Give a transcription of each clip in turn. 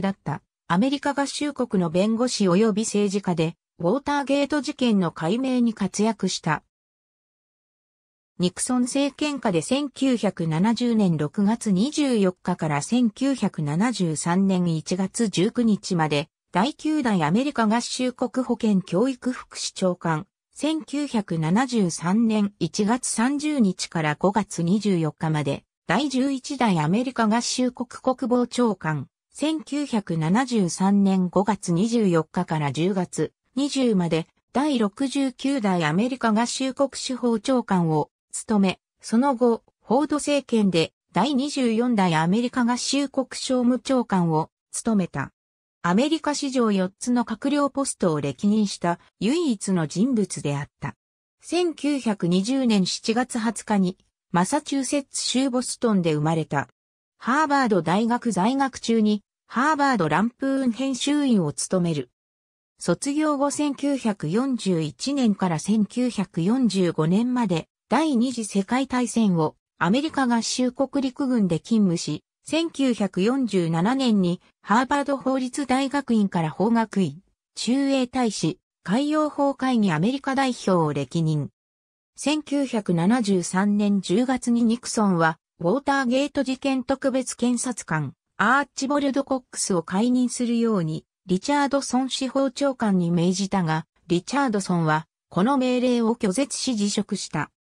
だったアメリカ合衆国の弁護士及び政治家で、ウォーターゲート事件の解明に活躍した。ニクソン政権下で1970年6月24日から1973年1月19日まで、第9代アメリカ合衆国保健教育副市長官、1973年1月30日から5月24日まで、第11代アメリカ合衆国国防長官、1973年5月24日から10月20まで第69代アメリカ合衆国司法長官を務め、その後、フォード政権で第24代アメリカ合衆国商務長官を務めた。アメリカ史上4つの閣僚ポストを歴任した唯一の人物であった。1920年7月20日にマサチューセッツ州ボストンで生まれた。ハーバード大学在学中に、ハーバードランプーン編集員を務める。卒業後1941年から1945年まで第二次世界大戦をアメリカ合衆国陸軍で勤務し、1947年にハーバード法律大学院から法学院、中英大使、海洋法会議アメリカ代表を歴任。1973年10月にニクソンはウォーターゲート事件特別検察官、アーチボルド・コックスを解任するように、リチャードソン司法長官に命じたが、リチャードソンは、この命令を拒絶し辞職した。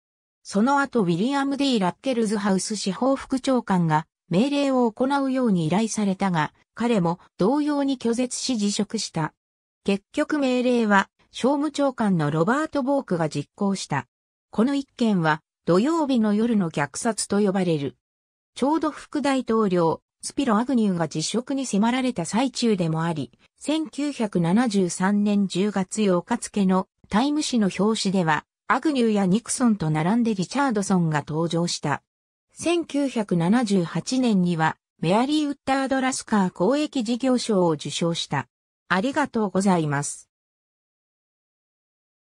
その後ウィリアム・ディ・ラッケルズハウス司法副長官が命令を行うように依頼されたが、彼も同様に拒絶し辞職した。結局命令は商務長官のロバート・ボークが実行した。この一件は土曜日の夜の虐殺と呼ばれる。ちょうど副大統領、スピロ・アグニューが辞職に迫られた最中でもあり、1973年10月8日付のタイム誌の表紙では、アグニューやニクソンと並んでリチャードソンが登場した。1978年には、メアリー・ウッタード・ラスカー公益事業賞を受賞した。ありがとうございます。